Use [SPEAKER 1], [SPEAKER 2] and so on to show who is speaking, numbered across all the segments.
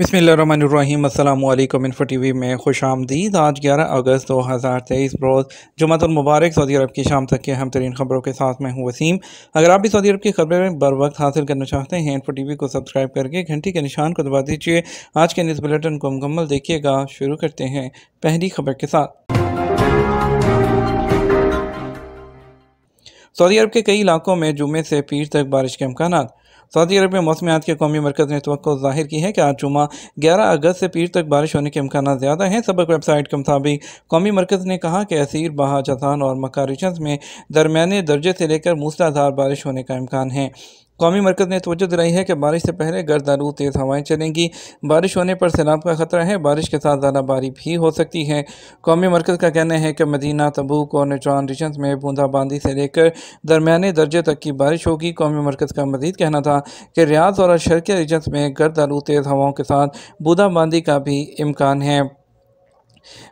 [SPEAKER 1] बसमिलकुम info T we में खुश आमदीद आज ग्यारह अगस्त दो हज़ार तेईस रोज़ जुमतुलमबारक सऊदी अरब की शाम तक के अहम तरीन खबरों के साथ मैं हूँ वसीम अगर आप भी सऊदी अरब की खबरें बर वक्त हासिल करना चाहते हैं इन्फो टी वी को सब्सक्राइब करके घंटी के निशान को दबा दीजिए आज के न्यूज़ बुलेटिन को मुकम्मल देखिएगा शुरू करते हैं पहली खबर के साथ सऊदी अरब के कई इलाकों में जुमे से पीर तक बारिश के अमकाना सऊदी अरब में मौसमियात के कौमी मरकज़ ने तो जाहिर की है कि आज जुमा ग्यारह अगस्त से पीर तक बारिश होने के इम्कान ज़्यादा हैं सबक वेबसाइट के मुताबिक कौमी मरकज़ ने कहा कि असीर बहा जसान और मकारिशंस में दरमिया दर्जे से लेकर मूसलाधार बारिश होने का इम्कान है कौमी मरकज़ ने तोज्जो दिलाई है कि बारिश से पहले गर्द आलू तेज़ हवाएं चलेंगी बारिश होने पर सैलाब का खतरा है बारिश के साथ ज़्यादा बारी भी हो सकती है कौमी मरकज़ का कहना है कि मदीना तबूक और नचान रिशन में बूंदाबांदी से लेकर दरमिया दर्जे तक की बारिश होगी कौमी मरकज़ का मजीद कहना था कि रियाज और शर्क रिजन में गर्द आलू तेज़ हवाओं के साथ बूंदाबांदी का भी इम्कान है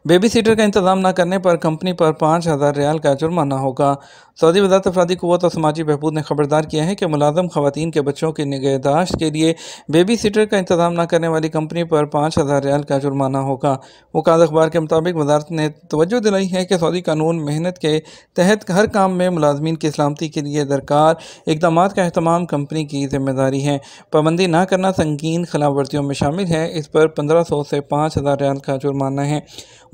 [SPEAKER 1] बेबी सीटर का इंतज़ाम न करने पर कंपनी पर पाँच हज़ार रियाल का जुर्माना होगा सऊदी वजारत अफराधी क़वत और समाजी बहबूद ने खबरदार किया है कि मुलाजम खवतिन के बच्चों की निगहदाश्त के लिए बेबी सीटर का इंतजाम न करने वाली कंपनी पर पाँच हज़ार रियाल का जुर्माना होगा मुकाद अखबार के मुताबिक वजारत ने तोज्जो दिलाई है कि सऊदी कानून मेहनत के तहत हर काम में मुलाजमीन की सलामती के लिए दरकार इकदाम का अहतमाम कंपनी की जिम्मेदारी है पाबंदी ना करना संगीन खिलाफ वर्जियों में शामिल है इस पर पंद्रह सौ से पाँच हज़ार रियाल का जुर्माना है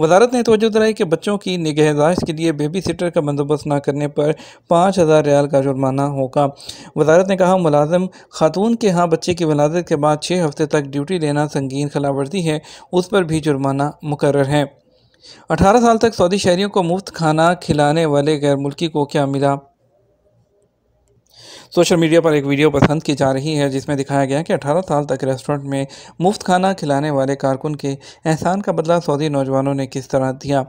[SPEAKER 1] वजारत ने तोज्जो दिलाई कि बच्चों की निगहदाश्त के लिए बेबी सीटर का बंदोबस्त न करने पर पर पाँच हज़ार रियाल का जुर्माना होगा वजारत ने कहा मुलाजम खातून के यहाँ बच्चे की वलादत के बाद छः हफ्ते तक ड्यूटी लेना संगीन खिलावर्जी है उस पर भी जुर्माना मुकर है अठारह साल तक सऊदी शहरीों को मुफ्त खाना खिलाने वाले गैर मुल्की को क्या मिला सोशल मीडिया पर एक वीडियो पसंद की जा रही है जिसमें दिखाया गया कि 18 साल तक रेस्टोरेंट में मुफ्त खाना खिलाने वाले कारकुन के एहसान का बदला सऊदी नौजवानों ने किस तरह दिया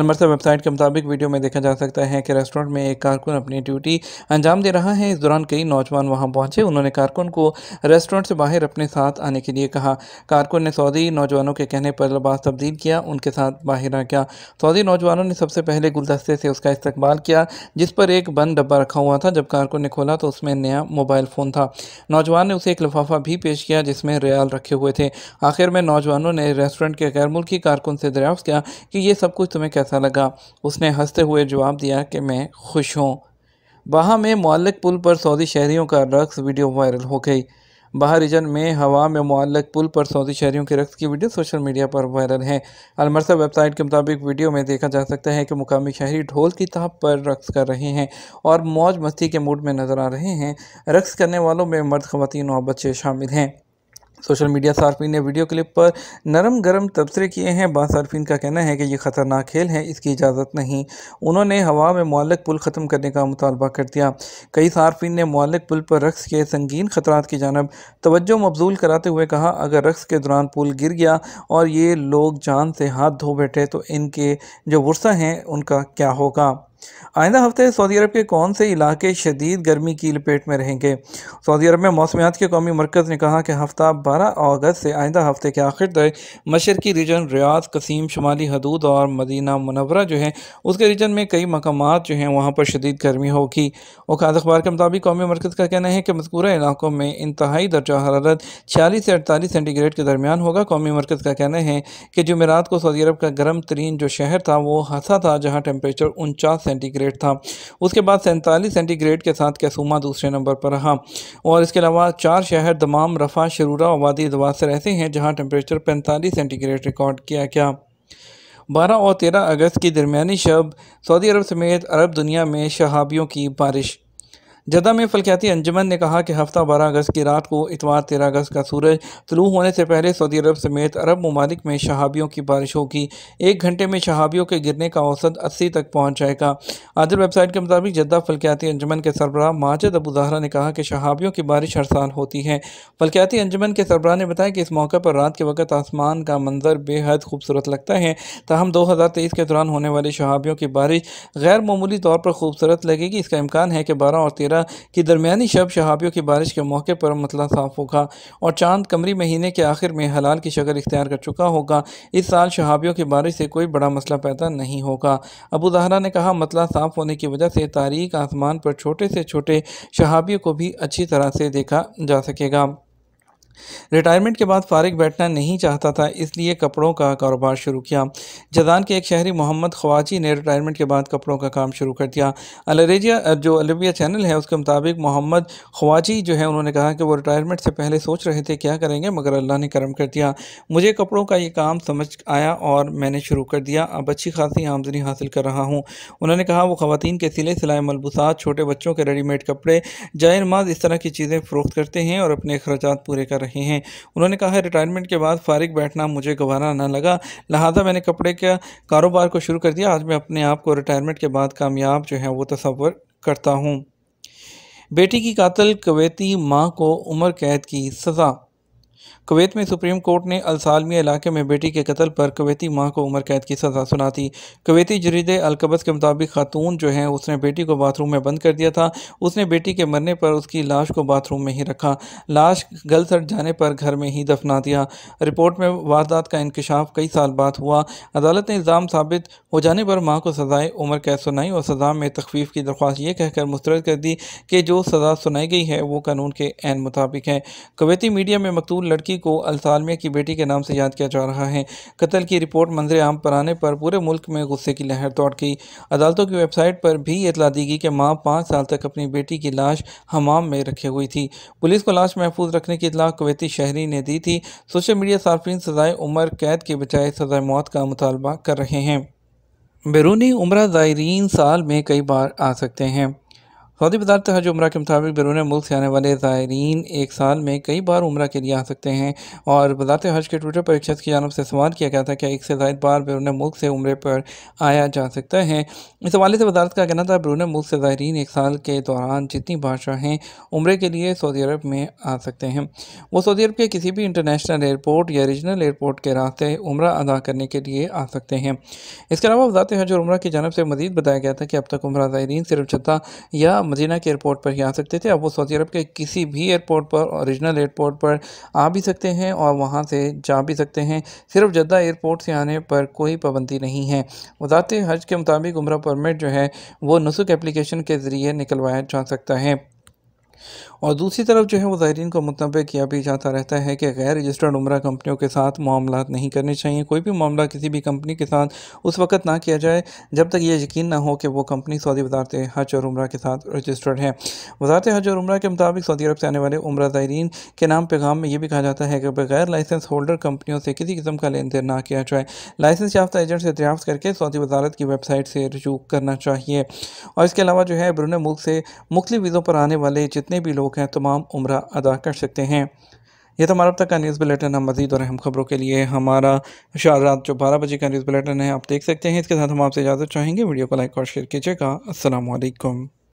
[SPEAKER 1] अलमरसा वेबसाइट के मुताबिक वीडियो में देखा जा सकता है कि रेस्टोरेंट में एक कारकुन अपनी ड्यूटी अंजाम दे रहा है इस दौरान कई नौजवान वहाँ पहुँचे उन्होंने कारकुन को रेस्टोरेंट से बाहर अपने साथ आने के लिए कहा कारकुन ने सऊदी नौजवानों के कहने पर लबास तब्दील किया उनके साथ बाहर आ गया सऊदी नौजवानों ने सबसे पहले गुलदस्ते से उसका इस्तेमाल किया जिस पर एक बंद डब्बा रखा हुआ था जब कारकुन ने खोला तो उसमें में नया मोबाइल फ़ोन था नौजवान ने उसे एक लिफाफा भी पेश किया जिसमें रियाल रखे हुए थे आखिर में नौजवानों ने रेस्टोरेंट के गैर मुल्की कारकुन से दरियाफ़ किया कि यह सब कुछ तुम्हें कैसा लगा उसने हंसते हुए जवाब दिया कि मैं खुश हूँ बाहा में मालिक पुल पर सऊदी शहरीों का रक्स वीडियो वायरल हो गई बाहर रीजन में हवा में मालक पुल पर सऊदी शहरीों के रक्स की वीडियो सोशल मीडिया पर वायरल है अलमरसा वेबसाइट के मुताबिक वीडियो में देखा जा सकता है कि मुकामी शहरी ढोल की ताप पर रक्स कर रहे हैं और मौज मस्ती के मूड में नजर आ रहे हैं रक्स करने वालों में मर्द खुवान और बच्चे शामिल हैं सोशल मीडिया सार्फिन ने वीडियो क्लिप पर नरम गरम तबसरे किए हैं बाद सार्फिन का कहना है कि यह ख़तरनाक खेल है इसकी इजाज़त नहीं उन्होंने हवा में मालक पुल ख़त्म करने का मुतालबा कर दिया कई सार्फिन ने मालक पुल पर रक्स के संगीन ख़तरा की जानब तोज्जो मबजूल कराते हुए कहा अगर रक्स के दौरान पुल गिर गया और ये लोग जान से हाथ धो बैठे तो इनके जो वर्षा हैं उनका क्या होगा आइंदा हफ्ते सऊदी अरब के कौन से इलाके शदीद गर्मी की लपेट में रहेंगे सऊदी अरब में मौसमियात के कौमी मरकज़ ने कहा कि हफ्ता बारह अगस्त से आइंदा हफ्ते के आखिर तक मशरकी रीजन रियाज कसीम शुमाली हदूद और मदीना मनवरा जो है उसके रीजन में कई मकाम जो हैं वहाँ पर शदीद गर्मी होगी और खाद अखबार के मुताबिक कौमी मरकज़ का कहना है कि मजकूर इलाकों में इंतहाई दर्जा हरारत छियालीस से अड़तालीस सेंटीग्रेड के दरमियान होगा कौमी मरकज़ का कहना है कि जमेरात को सऊदी अरब का गर्म तरीन जो शहर था वो हंसा था जहाँ टेम्परेचर उनचास सेंटीग्रेड था उसके बाद सैंतालीस सेंटीग्रेड के साथ कैसूमा दूसरे नंबर पर रहा और इसके अलावा चार शहर दमाम रफा शरूरा वादी दवासर ऐसे हैं जहाँ टेम्परेचर पैंतालीस सेंटीग्रेड रिकॉर्ड किया गया बारह और तेरह अगस्त की दरमिया शब सऊदी अरब समेत अरब दुनिया में शहाबियों की बारिश जदा में फलकियाती अंजमन ने कहा कि हफ्ता बारह अगस्त की रात को इतवार तेरह अगस्त का सूरज तलू होने से पहले सऊदी अरब समेत अरब ममालिक में शहाबियों की बारिश होगी एक घंटे में शहाबियों के गिरने का औसत अस्सी तक पहुँच जाएगा आदिर वेबसाइट के मुताबिक जद्दा फलकियाती अंजमन के सरबराह माजद अबू जहरा ने कहा कि शहाबियों की बारिश हर साल होती है फलकियाती अंजमन के सरबराह ने बताया कि इस मौके पर रात के वक्त आसमान का मंजर बेहद खूबसूरत लगता है ताहम दो हज़ार तेईस के दौरान होने वाली शहाबियों की बारिश गैर मामूली तौर पर खूबसूरत लगेगी इसका इम्कान है कि बारह और तेरह वगैरह की दरमियानी शब शहाबियों की बारिश के मौके पर मतला साफ होगा और चांद कमरी महीने के आखिर में हलाल की शक्ल इख्तियार कर चुका होगा इस साल शहाबियों की बारिश से कोई बड़ा मसला पैदा नहीं होगा अबू जहरा ने कहा मतला साफ होने की वजह से तारीख आसमान पर छोटे से छोटे शहाबियों को भी अच्छी तरह से देखा जा सकेगा रिटायरमेंट के बाद फारिग बैठना नहीं चाहता था इसलिए कपड़ों का कारोबार शुरू किया जदान के एक शहरी मोहम्मद खवाची ने रिटायरमेंट के बाद कपड़ों का काम शुरू कर दिया अलरेजिया जो अलबिया चैनल है उसके मुताबिक मोहम्मद खवाची जो है उन्होंने कहा कि वो रिटायरमेंट से पहले सोच रहे थे क्या करेंगे मगर अल्लाह ने करम कर दिया मुझे कपड़ों का ये काम समझ आया और मैंने शुरू कर दिया अब अच्छी खासी आमदनी हासिल कर रहा हूँ उन्होंने कहा वो ख़वान के सिले सिलाए मलबूसात छोटे बच्चों के रेडीमेड कपड़े जाय इस तरह की चीज़ें फ़रोख्त करते हैं और अपने अखराज पूरे कर रहे हैं उन्होंने कहा रिटायरमेंट के बाद फारिग बैठना मुझे गवारा ना लगा लिहाजा मैंने कपड़े के कारोबार को शुरू कर दिया आज मैं अपने आप को रिटायरमेंट के बाद कामयाब जो है वो तस्वर करता हूँ बेटी की कातल कवैती माँ को उम्र कैद की सज़ा कुवैत में सुप्रीम कोर्ट ने अलसालमिया इलाके में बेटी के कत्ल पर कवैती माँ को उम्र कैद की सज़ा सुना थी कवैती जरीद अलकबस के मुताबिक खातून जो है उसने बेटी को बाथरूम में बंद कर दिया था उसने बेटी के मरने पर उसकी लाश को बाथरूम में ही रखा लाश गल सट जाने पर घर में ही दफना दिया रिपोर्ट में वारदात का इंकशाफ कई साल बाद हुआ अदालत ने इल्ज़ाम साबित हो जाने पर माँ को सज़ाए उम्र कैद सुनाई और सज़ा में तखफीफ की दरख्वास्त ये कहकर मुस्तरद कर दी कि जो सज़ा सुनाई गई है वो कानून के एन मुताबिक है कवैती मीडिया में मकतूल लड़की को अलसालमिया की बेटी के नाम से याद किया जा रहा है कत्ल की रिपोर्ट मंजर आम पर आने पर पूरे मुल्क में गुस्से की लहर दौड़ गई अदालतों की वेबसाइट पर भी इतला दी गई कि माँ पाँच साल तक अपनी बेटी की लाश हमाम में रखी हुई थी पुलिस को लाश महफूज रखने की इतला कुवैती शहरी ने दी थी सोशल मीडिया सार्फिन सजाए उम्र कैद के बजाय सजाए मौत का मुतालबा कर रहे हैं बैरूनी उम्र ज़ायरीन साल में कई बार आ सकते हैं सऊदी वजारत हज उम्र के मुताबिक बैरून मुल्क से आने वाले ज़ायरीन एक साल में कई बार उम्र के लिए आ सकते हैं और वजारत हज के ट्विटर पर एक शख्स की जानब से सवाल किया गया था कि एक से ज़ायद बार बैरून मुल्क से उम्र पर आया जा सकता है इस हवाले से वजारत का कहना था बैरून मुल्क से ज़ायरीन एक साल के दौरान जितनी बादशाह हैं उम्र के लिए सऊदी अरब में आ सकते हैं वो सऊदी अरब के किसी भी इंटरनेशनल एयरपोर्ट या रीजनल एयरपोर्ट के रास्ते उम्र अदा करने के लिए आ सकते हैं इसके अलावा वजारत हज और उम्र की जानब से मजीद बताया गया था कि अब तक उम्र ज़ायरीन सिर्फ छत्ता या मदीना के एयरपोर्ट पर ही आ सकते थे अब वो सऊदी अरब के किसी भी एयरपोर्ट पर औरिजिनल एयरपोर्ट पर आ भी सकते हैं और वहाँ से जा भी सकते हैं सिर्फ जद्दा एयरपोर्ट से आने पर कोई पाबंदी नहीं है वजारत हज के मुताबिक उम्र परमिट जो है वो नसुख एप्लीकेशन के ज़रिए निकलवाया जा सकता है और दूसरी तरफ जो है वो ज़ायरीन को मुतनबे किया भी जाता रहता है कि गैर रजिस्टर्ड उम्र कंपनियों के साथ मामला नहीं करने चाहिए कोई भी मामला किसी भी कंपनी के साथ उस वक्त ना किया जाए जब तक ये यकीन ना हो कि वो कंपनी सऊदी वजारत हज और उम्र के साथ रजिस्टर्ड है वजारत हज और उम्र के मुताबिक सऊदी अरब से आने वाले उम्र ज़ायरीन के नाम पैगाम में यह भी कहा जाता है कि बगैर लाइसेंस होल्डर कंपनियों से किसी किस्म का लेन देन ना किया जाए लाइसेंस याफ्ता एजेंट से दरियाफ्त करके सऊदी वजारत की वेबसाइट से रजू करना चाहिए और इसके अलावा जो है बिरून मुल्क से मुख्तु वीज़ों पर आने वाले जितने जितने भी लोग हैं तमाम उम्र अदा कर सकते हैं यह तो हमारा अब तक का न्यूज़ बुलेटिन है मजीद और अहम खबरों के लिए हमारा शार रात जो बारह बजे का न्यूज़ बुलेटिन है आप देख सकते हैं इसके साथ हम आपसे इजाज़त चाहेंगे वीडियो को लाइक और शेयर कीजिएगा असलकम